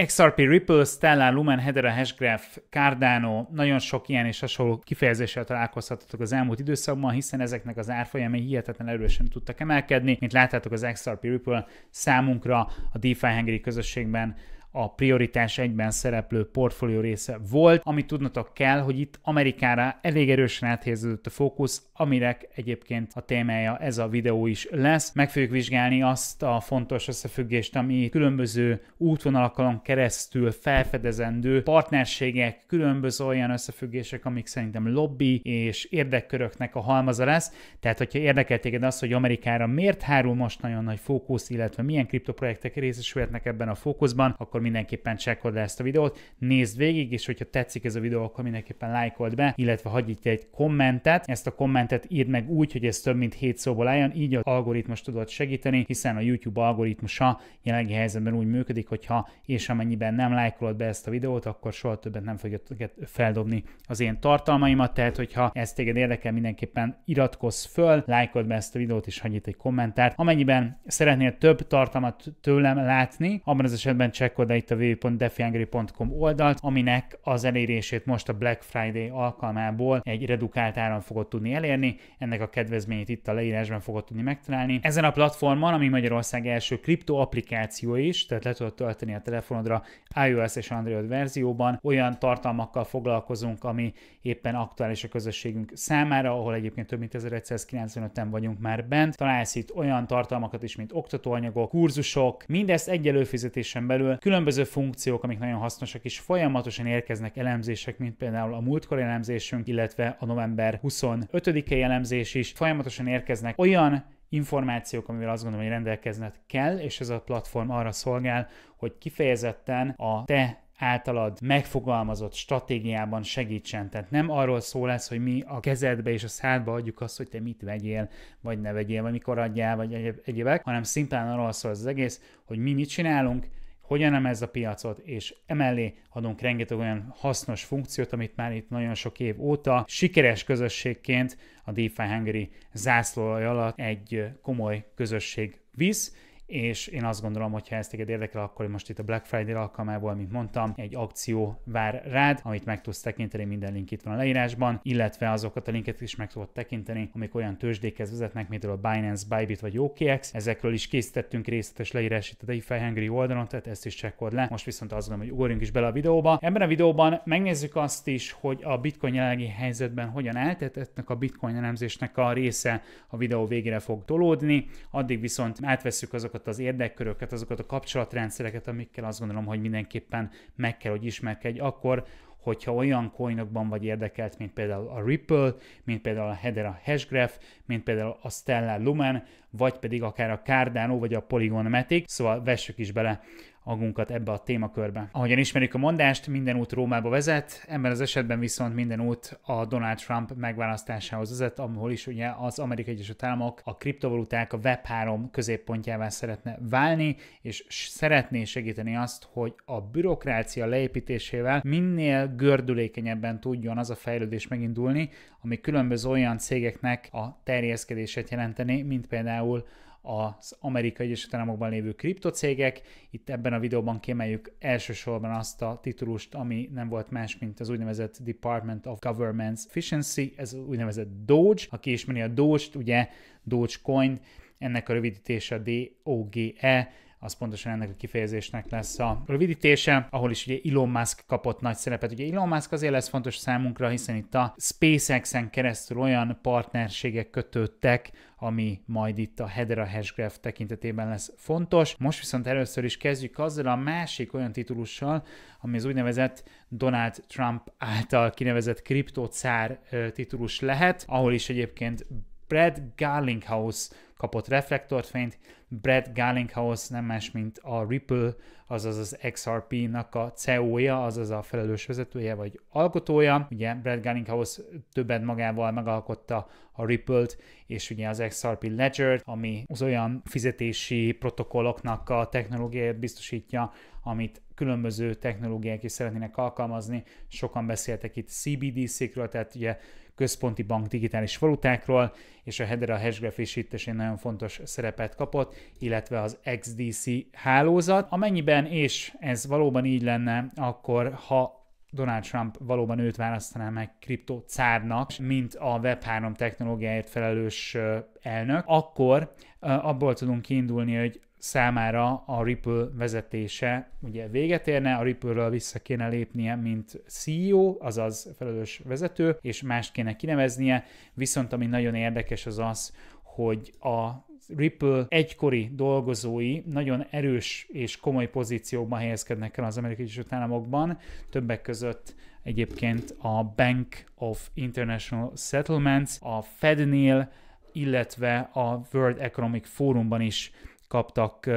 XRP, Ripple, Stellar, Lumen, Hedera, Hashgraph, Cardano, nagyon sok ilyen és hasonló kifejezéssel találkozhatatok az elmúlt időszakban, hiszen ezeknek az árfolyamai hihetetlen erősen tudtak emelkedni. Mint láthatok, az XRP Ripple számunkra a DeFi Hungary közösségben a prioritás egyben szereplő portfólió része volt. Amit tudnotok kell, hogy itt Amerikára elég erősen áthelyeződött a fókusz, aminek egyébként a témája ez a videó is lesz. Meg fogjuk vizsgálni azt a fontos összefüggést, ami különböző útvonalakon keresztül felfedezendő partnerségek, különböző olyan összefüggések, amik szerintem lobby és érdekköröknek a halmaza lesz. Tehát, hogyha érdekel téged az, hogy Amerikára miért hárul most nagyon nagy fókusz, illetve milyen kriptoprojektek részesülhetnek ebben a fókuszban, akkor mindenképpen csekkold le ezt a videót, nézd végig, és hogyha tetszik ez a videó, akkor mindenképpen lájkold be, illetve hagyj itt egy kommentet. Ezt a kommentet írd meg úgy, hogy ez több mint 7 szóból álljon, így az algoritmus tudod segíteni, hiszen a YouTube algoritmusa jelenlegi helyzetben úgy működik, hogyha és amennyiben nem lájkolod be ezt a videót, akkor soha többet nem fogja feldobni az én tartalmaimat, tehát hogyha ez téged érdekel, mindenképpen iratkozz föl, lájkold be ezt a videót, és hagyj itt egy kommentet. Amennyiben szeretnél több tartalmat tőlem látni, abban az esetben csekkold oda itt a www.defiangry.com oldalt, aminek az elérését most a Black Friday alkalmából egy redukált áron fogod tudni elérni. Ennek a kedvezményét itt a leírásban fogod tudni megtalálni. Ezen a platformon, ami Magyarország első kripto applikáció is, tehát le tudod tölteni a telefonodra iOS és Android verzióban, olyan tartalmakkal foglalkozunk, ami éppen aktuális a közösségünk számára, ahol egyébként több mint 1195-en vagyunk már bent. Találsz itt olyan tartalmakat is, mint oktatóanyagok, kurzusok, mindezt egy előfizetésen belül. Külön különböző funkciók, amik nagyon hasznosak, és folyamatosan érkeznek elemzések, mint például a múltkor elemzésünk, illetve a november 25-i elemzés is. Folyamatosan érkeznek olyan információk, amivel azt gondolom, hogy rendelkezned kell, és ez a platform arra szolgál, hogy kifejezetten a te általad megfogalmazott stratégiában segítsen. Tehát nem arról szól ez, hogy mi a kezedbe és a szádba adjuk azt, hogy te mit vegyél, vagy ne vegyél, vagy mikor adjál, vagy egyébek, hanem szimplán arról szól az egész, hogy mi mit csinálunk, hogyan ez a piacot, és emellé adunk rengeteg olyan hasznos funkciót, amit már itt nagyon sok év óta sikeres közösségként a DeFi Hungary zászlója alatt egy komoly közösség visz, és én azt gondolom, hogy ha ezt téged érdekel, akkor most itt a Black Friday alkalmából, mint mondtam, egy akció vár rád, amit meg tudsz tekinteni, minden link itt van a leírásban, illetve azokat a linket is meg tudod tekinteni, amik olyan tőzsdékhez vezetnek, mint a Binance, Bybit vagy OKX. Ezekről is készítettünk részletes leírás itt a DeFi Hungary oldalon, tehát ezt is csekkod le. Most viszont azt gondolom, hogy ugorjunk is bele a videóba. Ebben a videóban megnézzük azt is, hogy a bitcoin jelenlegi helyzetben hogyan áll, a bitcoin elemzésnek a része a videó végére fog tolódni, addig viszont átveszük azokat azokat az érdekköröket, azokat a kapcsolatrendszereket, amikkel azt gondolom, hogy mindenképpen meg kell, hogy ismerkedj, akkor, hogyha olyan coinokban vagy érdekelt, mint például a Ripple, mint például a Hedera Hashgraph, mint például a Stellar Lumen, vagy pedig akár a Cardano vagy a Polygon Matic, szóval vessük is bele agunkat ebbe a témakörbe. Ahogyan ismerjük a mondást, minden út Rómába vezet, ebben az esetben viszont minden út a Donald Trump megválasztásához vezet, ahol is ugye az Amerikai Egyesült Államok a kriptovaluták a Web3 középpontjává szeretne válni, és szeretné segíteni azt, hogy a bürokrácia leépítésével minél gördülékenyebben tudjon az a fejlődés megindulni, ami különböző olyan cégeknek a terjeszkedését jelenteni, mint például az Amerikai Egyesült Államokban lévő kriptocégek. Itt ebben a videóban kiemeljük elsősorban azt a titulust, ami nem volt más, mint az úgynevezett Department of Government Efficiency, ez az úgynevezett Doge. Aki ismeri a Doge-t, ugye Dogecoin, ennek a rövidítése a DOGE, az pontosan ennek a kifejezésnek lesz a rövidítése, ahol is ugye Elon Musk kapott nagy szerepet. Ugye Elon Musk azért lesz fontos számunkra, hiszen itt a SpaceX-en keresztül olyan partnerségek kötődtek, ami majd itt a Hedera Hashgraph tekintetében lesz fontos. Most viszont először is kezdjük azzal a másik olyan titulussal, ami az úgynevezett Donald Trump által kinevezett kriptócár titulus lehet, ahol is egyébként Brad Garlinghouse kapott reflektorfényt. Brad Garlinghouse nem más, mint a Ripple, azaz az XRP-nak a CEO-ja, azaz a felelős vezetője vagy alkotója. Ugye Brad Garlinghouse többet magával megalkotta a Ripple-t, és ugye az XRP ledger ami az olyan fizetési protokolloknak a technológiáját biztosítja, amit különböző technológiák is szeretnének alkalmazni. Sokan beszéltek itt CBDC-kről, tehát ugye központi bank digitális valutákról, és a header a egy nagyon fontos szerepet kapott, illetve az XDC hálózat. Amennyiben és ez valóban így lenne, akkor ha Donald Trump valóban őt választaná meg kripto cárnak, mint a Web3 technológiáért felelős elnök, akkor abból tudunk kiindulni, hogy számára a Ripple vezetése ugye véget érne, a Ripple-ről vissza kéne lépnie, mint CEO, azaz felelős vezető, és más kéne kineveznie, viszont ami nagyon érdekes az az, hogy a Ripple egykori dolgozói nagyon erős és komoly pozícióban helyezkednek el az Amerikai Egyesült Államokban, többek között egyébként a Bank of International Settlements, a Fednél, illetve a World Economic Forumban is kaptak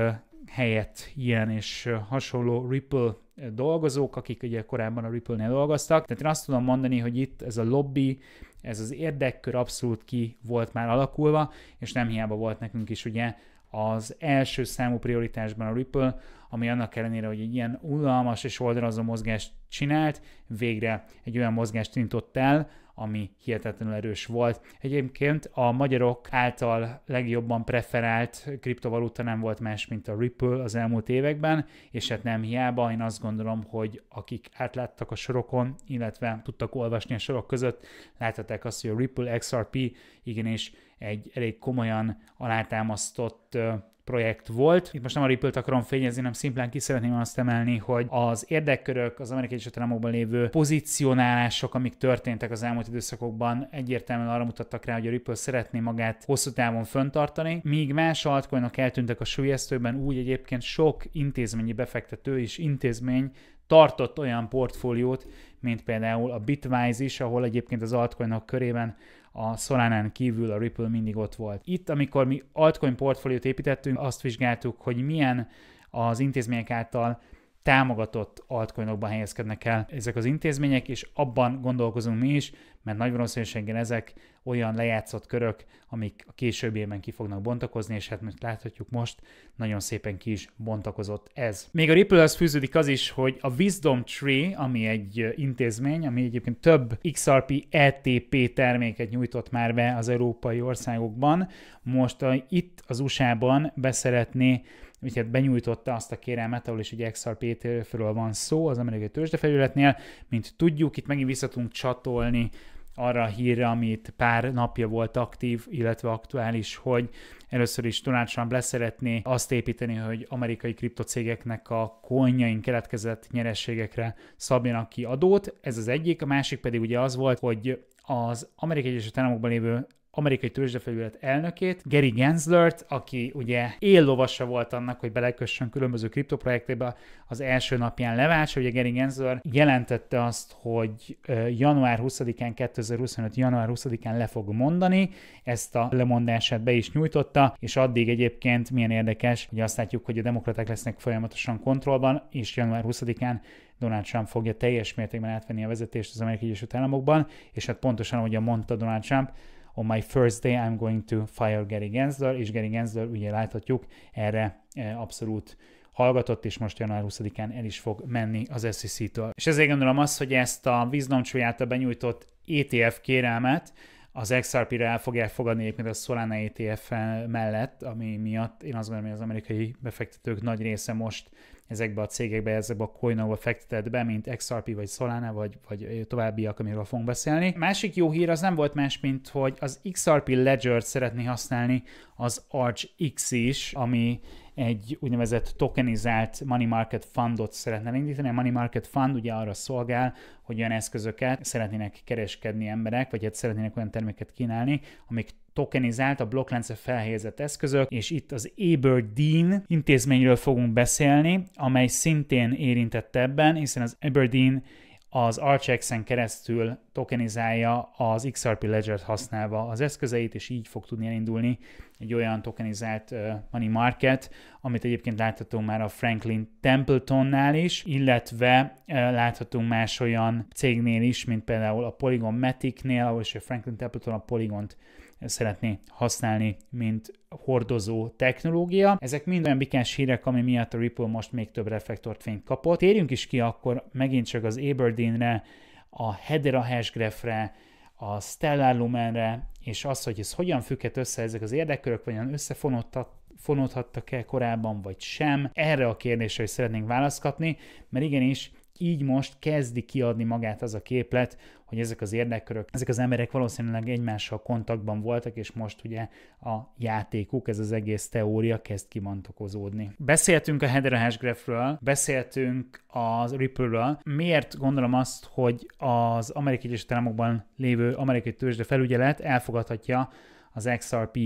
helyet ilyen és hasonló Ripple dolgozók, akik ugye korábban a Ripple-nél dolgoztak. Tehát én azt tudom mondani, hogy itt ez a lobby, ez az érdekkör abszolút ki volt már alakulva, és nem hiába volt nekünk is ugye az első számú prioritásban a Ripple, ami annak ellenére, hogy egy ilyen unalmas és oldalazó mozgást csinált, végre egy olyan mozgást indított el, ami hihetetlenül erős volt. Egyébként a magyarok által legjobban preferált kriptovaluta nem volt más, mint a Ripple az elmúlt években, és hát nem hiába, én azt gondolom, hogy akik átláttak a sorokon, illetve tudtak olvasni a sorok között, láthatják azt, hogy a Ripple XRP igenis egy elég komolyan alátámasztott projekt volt. Itt most nem a Ripple-t akarom fényezni, hanem szimplán ki szeretném azt emelni, hogy az érdekkörök, az amerikai Egyesült Államokban lévő pozícionálások, amik történtek az elmúlt időszakokban, egyértelműen arra mutattak rá, hogy a Ripple szeretné magát hosszú távon föntartani, míg más altcoinok eltűntek a súlyesztőben, úgy egyébként sok intézményi befektető és intézmény tartott olyan portfóliót, mint például a Bitwise is, ahol egyébként az altcoinok körében a solana kívül a Ripple mindig ott volt. Itt, amikor mi altcoin portfóliót építettünk, azt vizsgáltuk, hogy milyen az intézmények által támogatott altcoinokban helyezkednek el ezek az intézmények, és abban gondolkozunk mi is, mert nagy valószínűséggel ezek olyan lejátszott körök, amik a évben ki fognak bontakozni, és hát most láthatjuk most, nagyon szépen ki is bontakozott ez. Még a ripple fűződik az is, hogy a Wisdom Tree, ami egy intézmény, ami egyébként több XRP ETP terméket nyújtott már be az európai országokban, most a, itt az USA-ban beszeretné úgyhogy benyújtotta azt a kérelmet, ahol is ugye XRP fölől van szó az amerikai tőzsdefelületnél. Mint tudjuk, itt megint visszatunk csatolni arra a hírre, amit pár napja volt aktív, illetve aktuális, hogy először is Donald Trump leszeretné azt építeni, hogy amerikai kriptocégeknek a konjain keletkezett nyerességekre szabjanak ki adót. Ez az egyik, a másik pedig ugye az volt, hogy az Amerikai Egyesült Államokban lévő amerikai tőzsdefelület elnökét, Gary Genslert, aki ugye éllovasa volt annak, hogy belekössön különböző kriptoprojektébe az első napján levása. Ugye Gary Gensler jelentette azt, hogy január 20-án, 2025. január 20-án le fog mondani, ezt a lemondását be is nyújtotta, és addig egyébként milyen érdekes, hogy azt látjuk, hogy a demokraták lesznek folyamatosan kontrollban, és január 20-án Donald Trump fogja teljes mértékben átvenni a vezetést az Amerikai Egyesült Államokban, és hát pontosan, ahogy mondta Donald Trump, on my first day I'm going to fire Gary Gensler, és Gary Gensler ugye láthatjuk erre e, abszolút hallgatott, és most január 20-án el is fog menni az SEC-től. És ezért gondolom azt, hogy ezt a Wisdom Tree benyújtott ETF kérelmet az XRP-re el fogják fogadni egyébként a Solana ETF mellett, ami miatt én azt gondolom, hogy az amerikai befektetők nagy része most ezekbe a cégekbe, ezekbe a coinokba fektetett be, mint XRP vagy Solana, vagy, vagy továbbiak, amiről fogunk beszélni. Másik jó hír az nem volt más, mint hogy az XRP Ledger-t szeretné használni az Arch X is, ami egy úgynevezett tokenizált money market fundot szeretne indítani. A money market fund ugye arra szolgál, hogy olyan eszközöket szeretnének kereskedni emberek, vagy hát szeretnének olyan terméket kínálni, amik tokenizált, a blokkláncra felhelyezett eszközök, és itt az Aberdeen intézményről fogunk beszélni, amely szintén érintett ebben, hiszen az Aberdeen az Archex-en keresztül tokenizálja az XRP Ledger-t használva az eszközeit, és így fog tudni elindulni egy olyan tokenizált money market, amit egyébként láthatunk már a Franklin Templetonnál is, illetve láthatunk más olyan cégnél is, mint például a Polygon Matic-nél, ahol is a Franklin Templeton a Polygont szeretné használni, mint hordozó technológia. Ezek mind olyan bikás hírek, ami miatt a Ripple most még több fényt kapott. Térjünk is ki akkor megint csak az Aberdeenre, a Hedera Hashgraphre, a Stellar Lumenre, és az, hogy ez hogyan függhet össze ezek az érdekkörök, vagy olyan összefonódtak, fonódhattak-e korábban, vagy sem. Erre a kérdésre is szeretnénk választ kapni, mert igenis így most kezdi kiadni magát az a képlet, hogy ezek az érdekkörök, ezek az emberek valószínűleg egymással kontaktban voltak, és most ugye a játékuk, ez az egész teória kezd kimantokozódni. Beszéltünk a Hashgraph-ről, beszéltünk a Ripple-ről. Miért gondolom azt, hogy az Amerikai Egyesült lévő amerikai tőzsde felügyelet elfogadhatja az XRP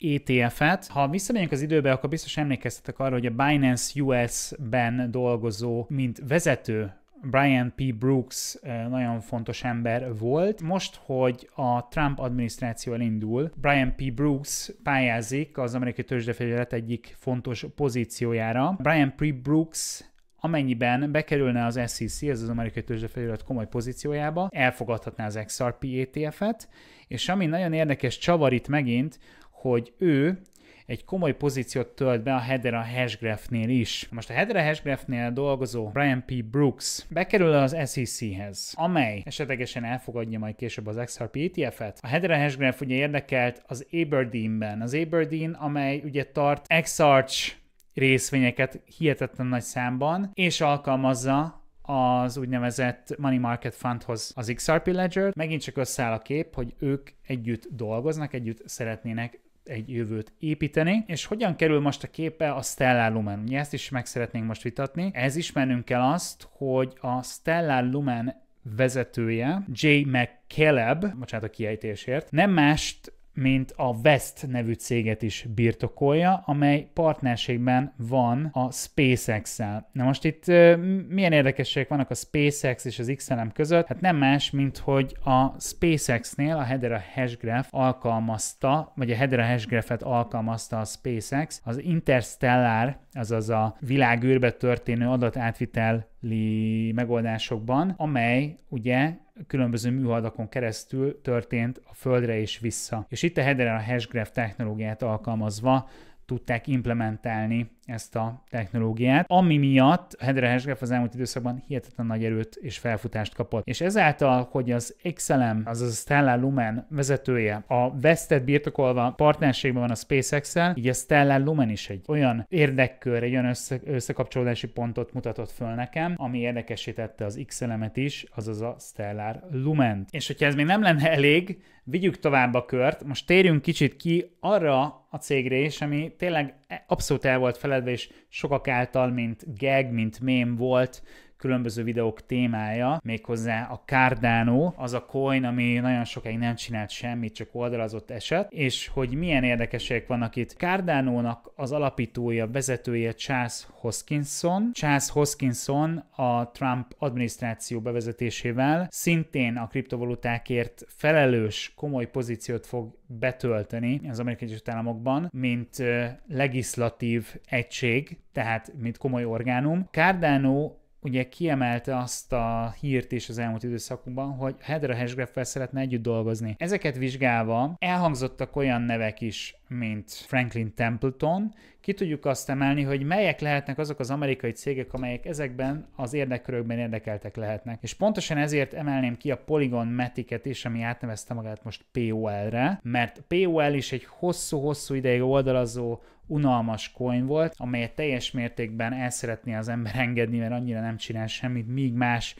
ETF-et. Ha visszamegyünk az időbe, akkor biztos emlékeztetek arra, hogy a Binance US-ben dolgozó, mint vezető Brian P. Brooks nagyon fontos ember volt. Most, hogy a Trump adminisztráció elindul, Brian P. Brooks pályázik az amerikai tőzsdefelügyelet egyik fontos pozíciójára. Brian P. Brooks amennyiben bekerülne az SEC, ez az amerikai tőzsdefelület komoly pozíciójába, elfogadhatná az XRP ETF-et, és ami nagyon érdekes csavarít megint, hogy ő egy komoly pozíciót tölt be a Hedera Hashgraphnél is. Most a Hedera Hashgraphnél dolgozó Brian P. Brooks bekerül az SEC-hez, amely esetlegesen elfogadja majd később az XRP ETF-et. A Hedera Hashgraph ugye érdekelt az Aberdeen-ben. Az Aberdeen, amely ugye tart XArch részvényeket hihetetlen nagy számban, és alkalmazza az úgynevezett Money Market Fundhoz az XRP ledger Megint csak összeáll a kép, hogy ők együtt dolgoznak, együtt szeretnének egy jövőt építeni. És hogyan kerül most a képe a Stellar Lumen? Ugye ezt is meg szeretnénk most vitatni. Ez ismernünk kell azt, hogy a Stellar Lumen vezetője, J. McCaleb, bocsánat a kiejtésért, nem mást mint a West nevű céget is birtokolja, amely partnerségben van a SpaceX-el. Na most itt milyen érdekességek vannak a SpaceX és az XLM között? Hát nem más, mint hogy a SpaceX-nél a Hedera Hashgraph alkalmazta, vagy a Hedera Hashgraph-et alkalmazta a SpaceX, az interstellar, azaz a világűrbe történő adatátvitel li megoldásokban, amely ugye különböző műholdakon keresztül történt a Földre és vissza. És itt a Hederer a hashgraph technológiát alkalmazva tudták implementálni ezt a technológiát, ami miatt Hedre Hashgraph az elmúlt időszakban hihetetlen nagy erőt és felfutást kapott. És ezáltal, hogy az XLM, azaz a Stellar Lumen vezetője a vesztett birtokolva partnerségben van a SpaceX-el, így a Stellar Lumen is egy olyan érdekkör, egy olyan össze- összekapcsolódási pontot mutatott föl nekem, ami érdekesítette az XLM-et is, azaz a Stellar Lumen. És hogyha ez még nem lenne elég, vigyük tovább a kört, most térjünk kicsit ki arra a cégre is, ami tényleg abszolút el volt fele tiszteletbe, és sokak által, mint gag, mint mém volt különböző videók témája, méghozzá a Cardano, az a coin, ami nagyon sokáig nem csinált semmit, csak oldalazott eset, és hogy milyen érdekesek vannak itt. Cardano-nak az alapítója, vezetője Charles Hoskinson. Charles Hoskinson a Trump adminisztráció bevezetésével szintén a kriptovalutákért felelős komoly pozíciót fog betölteni az Amerikai Egyesült Államokban, mint legislatív egység, tehát mint komoly orgánum. Cardano ugye kiemelte azt a hírt is az elmúlt időszakunkban, hogy Hedra Hashgraph-fel szeretne együtt dolgozni. Ezeket vizsgálva elhangzottak olyan nevek is, mint Franklin Templeton. Ki tudjuk azt emelni, hogy melyek lehetnek azok az amerikai cégek, amelyek ezekben az érdekkörökben érdekeltek lehetnek. És pontosan ezért emelném ki a Polygon Metiket is, ami átnevezte magát most POL-re, mert POL is egy hosszú-hosszú ideig oldalazó unalmas coin volt, amelyet teljes mértékben el szeretné az ember engedni, mert annyira nem csinál semmit, míg más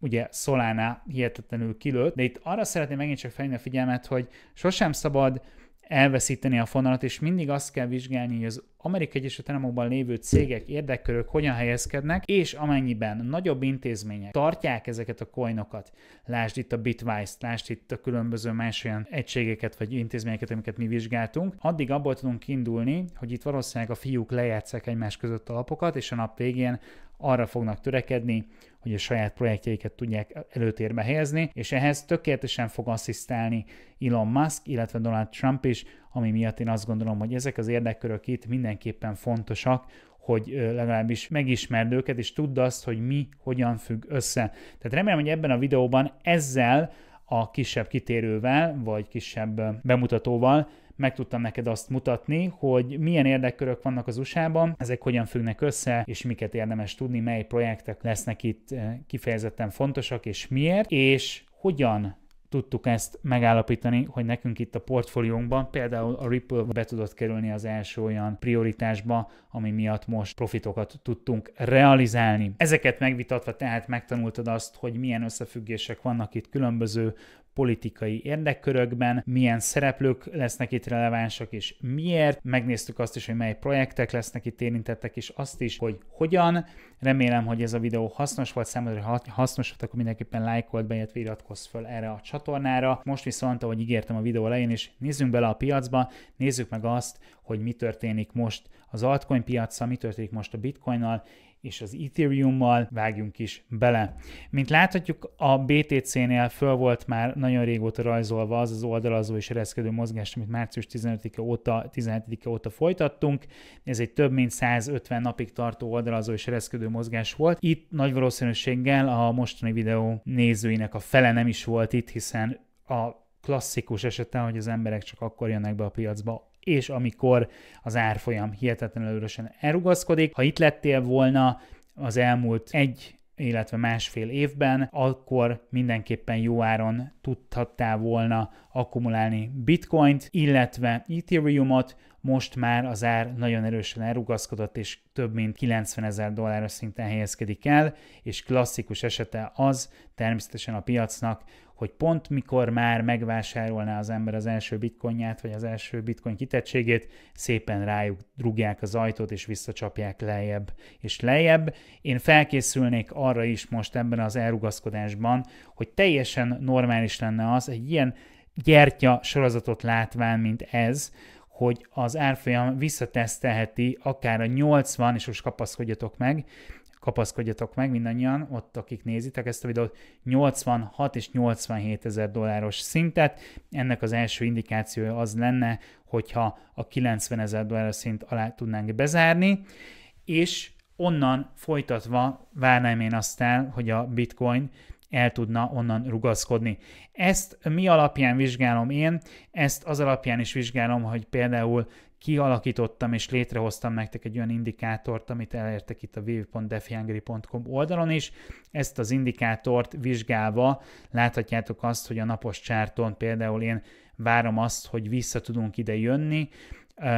ugye Solana hihetetlenül kilőtt, de itt arra szeretném megint csak felhívni a figyelmet, hogy sosem szabad elveszíteni a fonalat, és mindig azt kell vizsgálni, hogy az Amerikai Egyesült Államokban lévő cégek, érdekkörök hogyan helyezkednek, és amennyiben nagyobb intézmények tartják ezeket a coinokat, lásd itt a bitwise lásd itt a különböző más olyan egységeket vagy intézményeket, amiket mi vizsgáltunk, addig abból tudunk indulni, hogy itt valószínűleg a fiúk lejátszák egymás között a lapokat, és a nap végén arra fognak törekedni, hogy a saját projektjeiket tudják előtérbe helyezni, és ehhez tökéletesen fog asszisztálni Elon Musk, illetve Donald Trump is, ami miatt én azt gondolom, hogy ezek az érdekkörök itt mindenképpen fontosak, hogy legalábbis megismerd őket, és tudd azt, hogy mi hogyan függ össze. Tehát remélem, hogy ebben a videóban ezzel a kisebb kitérővel, vagy kisebb bemutatóval meg tudtam neked azt mutatni, hogy milyen érdekkörök vannak az USA-ban, ezek hogyan függnek össze, és miket érdemes tudni, mely projektek lesznek itt eh, kifejezetten fontosak, és miért, és hogyan tudtuk ezt megállapítani, hogy nekünk itt a portfóliónkban például a Ripple be tudott kerülni az első olyan prioritásba, ami miatt most profitokat tudtunk realizálni. Ezeket megvitatva tehát megtanultad azt, hogy milyen összefüggések vannak itt különböző politikai érdekkörökben, milyen szereplők lesznek itt relevánsak és miért. Megnéztük azt is, hogy mely projektek lesznek itt érintettek, és azt is, hogy hogyan. Remélem, hogy ez a videó hasznos volt számodra, ha hasznos volt, akkor mindenképpen lájkolt be, illetve iratkozz fel erre a csatornára. Most viszont, ahogy ígértem a videó elején is, nézzünk bele a piacba, nézzük meg azt, hogy mi történik most az altcoin piacsal, mi történik most a bitcoinnal, és az Ethereum-mal vágjunk is bele. Mint láthatjuk, a BTC-nél föl volt már nagyon régóta rajzolva az az oldalazó és ereszkedő mozgás, amit március 15-e óta, 17-e óta folytattunk. Ez egy több mint 150 napig tartó oldalazó és ereszkedő mozgás volt. Itt nagy valószínűséggel a mostani videó nézőinek a fele nem is volt itt, hiszen a klasszikus esetben, hogy az emberek csak akkor jönnek be a piacba, és amikor az árfolyam hihetetlenül erősen elrugaszkodik. Ha itt lettél volna az elmúlt egy illetve másfél évben, akkor mindenképpen jó áron tudhattál volna akkumulálni bitcoint, illetve ethereumot, most már az ár nagyon erősen elrugaszkodott, és több mint 90 ezer dolláros szinten helyezkedik el, és klasszikus esete az természetesen a piacnak, hogy pont mikor már megvásárolná az ember az első bitcoinját, vagy az első bitcoin kitettségét, szépen rájuk rúgják az ajtót, és visszacsapják lejjebb és lejjebb. Én felkészülnék arra is most ebben az elrugaszkodásban, hogy teljesen normális lenne az, egy ilyen gyertya sorozatot látván, mint ez, hogy az árfolyam visszatesztelheti akár a 80, és most kapaszkodjatok meg, kapaszkodjatok meg mindannyian, ott akik nézitek ezt a videót, 86 és 87 ezer dolláros szintet. Ennek az első indikációja az lenne, hogyha a 90 ezer dolláros szint alá tudnánk bezárni, és onnan folytatva várnám én azt el, hogy a bitcoin el tudna onnan rugaszkodni. Ezt mi alapján vizsgálom én? Ezt az alapján is vizsgálom, hogy például kialakítottam és létrehoztam nektek egy olyan indikátort, amit elértek itt a www.defiangri.com oldalon is. Ezt az indikátort vizsgálva láthatjátok azt, hogy a napos csárton például én várom azt, hogy vissza tudunk ide jönni,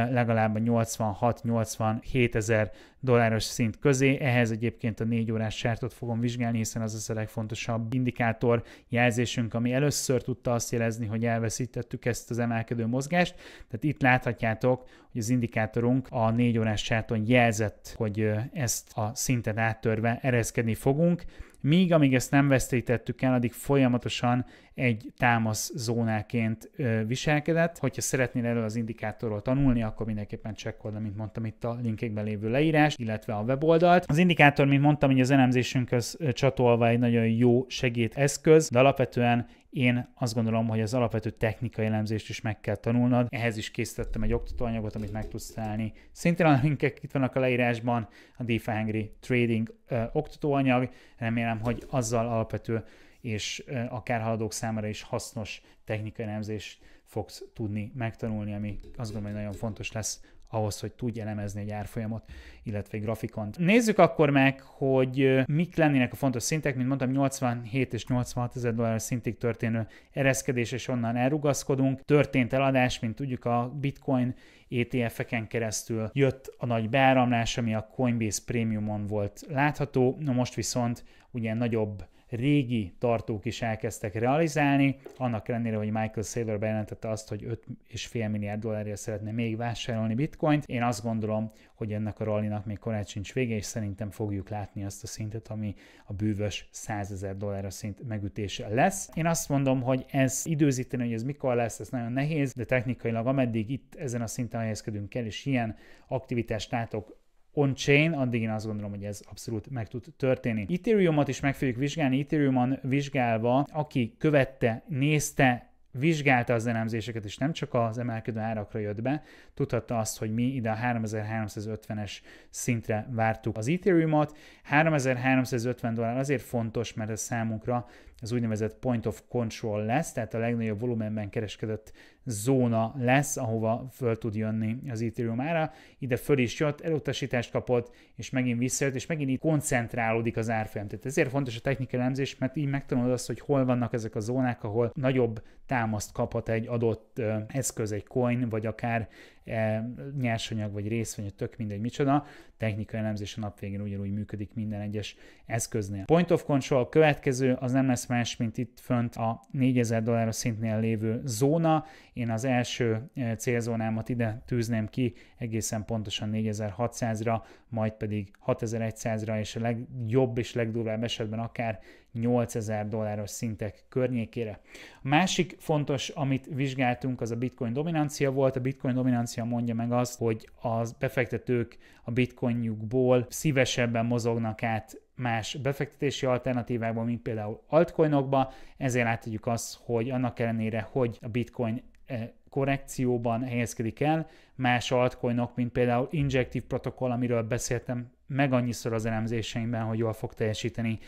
legalább a 86-87 ezer dolláros szint közé. Ehhez egyébként a 4 órás sártot fogom vizsgálni, hiszen az az a legfontosabb indikátor jelzésünk, ami először tudta azt jelezni, hogy elveszítettük ezt az emelkedő mozgást. Tehát itt láthatjátok, hogy az indikátorunk a 4 órás sárton jelzett, hogy ezt a szintet áttörve ereszkedni fogunk. Míg amíg ezt nem vesztítettük el, addig folyamatosan egy támasz zónáként viselkedett. Hogyha szeretnél elő az indikátorról tanulni, akkor mindenképpen csekkold, mint mondtam itt a linkekben lévő leírás, illetve a weboldalt. Az indikátor, mint mondtam, hogy az elemzésünkhöz csatolva egy nagyon jó segédeszköz, de alapvetően én azt gondolom, hogy az alapvető technikai elemzést is meg kell tanulnod. Ehhez is készítettem egy oktatóanyagot, amit meg tudsz találni. Szintén a linkek itt vannak a leírásban, a DeFi Hungry Trading ö, oktatóanyag. Remélem, hogy azzal alapvető és ö, akár haladók számára is hasznos technikai elemzést fogsz tudni megtanulni, ami azt gondolom, hogy nagyon fontos lesz ahhoz, hogy tudj elemezni egy árfolyamot, illetve egy grafikont. Nézzük akkor meg, hogy mik lennének a fontos szintek, mint mondtam, 87 és 86 ezer dollár szintig történő ereszkedés, és onnan elrugaszkodunk. Történt eladás, mint tudjuk a bitcoin ETF-eken keresztül jött a nagy beáramlás, ami a Coinbase Premiumon volt látható, na most viszont ugye nagyobb régi tartók is elkezdtek realizálni, annak ellenére, hogy Michael Saylor bejelentette azt, hogy 5,5 milliárd dollárért szeretne még vásárolni bitcoint. Én azt gondolom, hogy ennek a rallinak még korán sincs vége, és szerintem fogjuk látni azt a szintet, ami a bűvös 100 ezer dollárra szint megütése lesz. Én azt mondom, hogy ez időzíteni, hogy ez mikor lesz, ez nagyon nehéz, de technikailag ameddig itt ezen a szinten helyezkedünk el, és ilyen aktivitást látok on-chain, addig én azt gondolom, hogy ez abszolút meg tud történni. Ethereumot is meg fogjuk vizsgálni, Ethereumon vizsgálva, aki követte, nézte, vizsgálta az elemzéseket, és nem csak az emelkedő árakra jött be, tudhatta azt, hogy mi ide a 3350-es szintre vártuk az Ethereumot. 3350 dollár azért fontos, mert ez számunkra az úgynevezett point of control lesz, tehát a legnagyobb volumenben kereskedett zóna lesz, ahova föl tud jönni az Ethereum ára. Ide föl is jött, elutasítást kapott, és megint visszajött, és megint így koncentrálódik az árfolyam. Tehát ezért fontos a technikai elemzés, mert így megtanulod azt, hogy hol vannak ezek a zónák, ahol nagyobb támaszt kaphat egy adott eszköz, egy coin, vagy akár E, nyersanyag vagy részvény, tök mindegy micsoda, technikai elemzés a nap végén ugyanúgy működik minden egyes eszköznél. Point of control következő, az nem lesz más, mint itt fönt a 4000 dolláros szintnél lévő zóna. Én az első e, célzónámat ide tűzném ki egészen pontosan 4600-ra, majd pedig 6100-ra és a legjobb és legdurvább esetben akár 8000 dolláros szintek környékére. A másik fontos, amit vizsgáltunk, az a bitcoin dominancia volt. A bitcoin dominancia mondja meg azt, hogy az befektetők a bitcoinjukból szívesebben mozognak át más befektetési alternatívákban, mint például altcoinokba, ezért látjuk azt, hogy annak ellenére, hogy a bitcoin eh, korrekcióban helyezkedik el, más altcoinok, mint például Injective Protocol, amiről beszéltem meg annyiszor az elemzéseimben, hogy jól fog teljesíteni,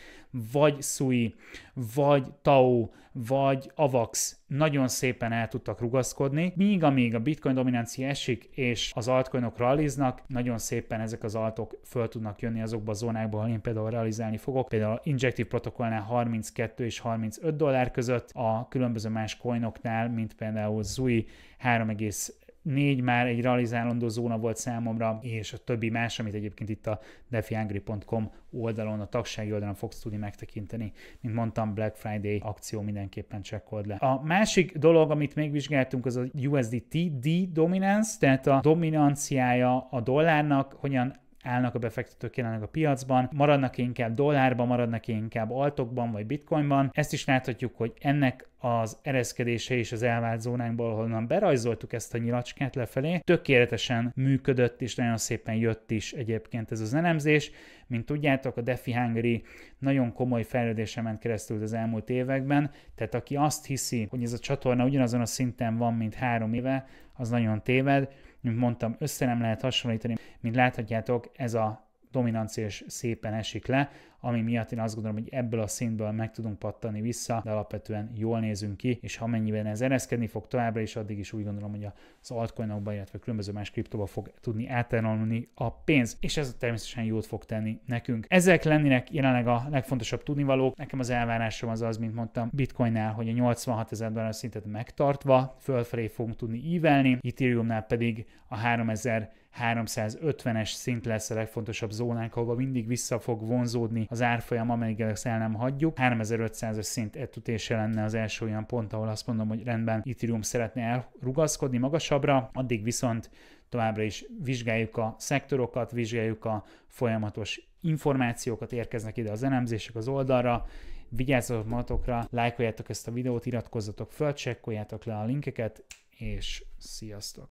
vagy Sui, vagy Tau, vagy Avax nagyon szépen el tudtak rugaszkodni, míg amíg a bitcoin dominancia esik, és az altcoinok realiznak, nagyon szépen ezek az altok föl tudnak jönni azokba a zónákba, ahol én például realizálni fogok. Például Injective Protokolnál 32 és 35 dollár között, a különböző más coinoknál, mint például Zui 3, négy már egy realizálandó zóna volt számomra, és a többi más, amit egyébként itt a defiangri.com oldalon, a tagsági oldalon fogsz tudni megtekinteni. Mint mondtam, Black Friday akció mindenképpen csekkold le. A másik dolog, amit megvizsgáltunk, az a USDT D dominance, tehát a dominanciája a dollárnak, hogyan állnak a befektetők jelenleg a piacban, maradnak inkább dollárban, maradnak inkább altokban vagy bitcoinban. Ezt is láthatjuk, hogy ennek az ereszkedése és az elvált zónánkból, ahonnan berajzoltuk ezt a nyilacskát lefelé, tökéletesen működött és nagyon szépen jött is egyébként ez az elemzés. Mint tudjátok, a DeFi Hungary nagyon komoly fejlődése ment keresztül az elmúlt években, tehát aki azt hiszi, hogy ez a csatorna ugyanazon a szinten van, mint három éve, az nagyon téved mint mondtam, össze nem lehet hasonlítani. Mint láthatjátok, ez a dominancia és szépen esik le, ami miatt én azt gondolom, hogy ebből a szintből meg tudunk pattani vissza, de alapvetően jól nézünk ki, és ha mennyiben ez ereszkedni fog továbbra is, addig is úgy gondolom, hogy az altcoinokba, illetve különböző más kriptóba fog tudni átállni a pénz, és ez természetesen jót fog tenni nekünk. Ezek lennének jelenleg a legfontosabb tudnivalók. Nekem az elvárásom az az, mint mondtam, bitcoinnál, hogy a 86 ezer dollár szintet megtartva fölfelé fogunk tudni ívelni, ethereumnál pedig a 3000 350-es szint lesz a legfontosabb zónánk, ahova mindig vissza fog vonzódni az árfolyam, amelyik ezt el nem hagyjuk. 3500 es szint etutése lenne az első olyan pont, ahol azt mondom, hogy rendben Ethereum szeretne elrugaszkodni magasabbra, addig viszont továbbra is vizsgáljuk a szektorokat, vizsgáljuk a folyamatos információkat, érkeznek ide az elemzések az oldalra, vigyázzatok magatokra, lájkoljátok ezt a videót, iratkozzatok föl, csekkoljátok le a linkeket, és sziasztok!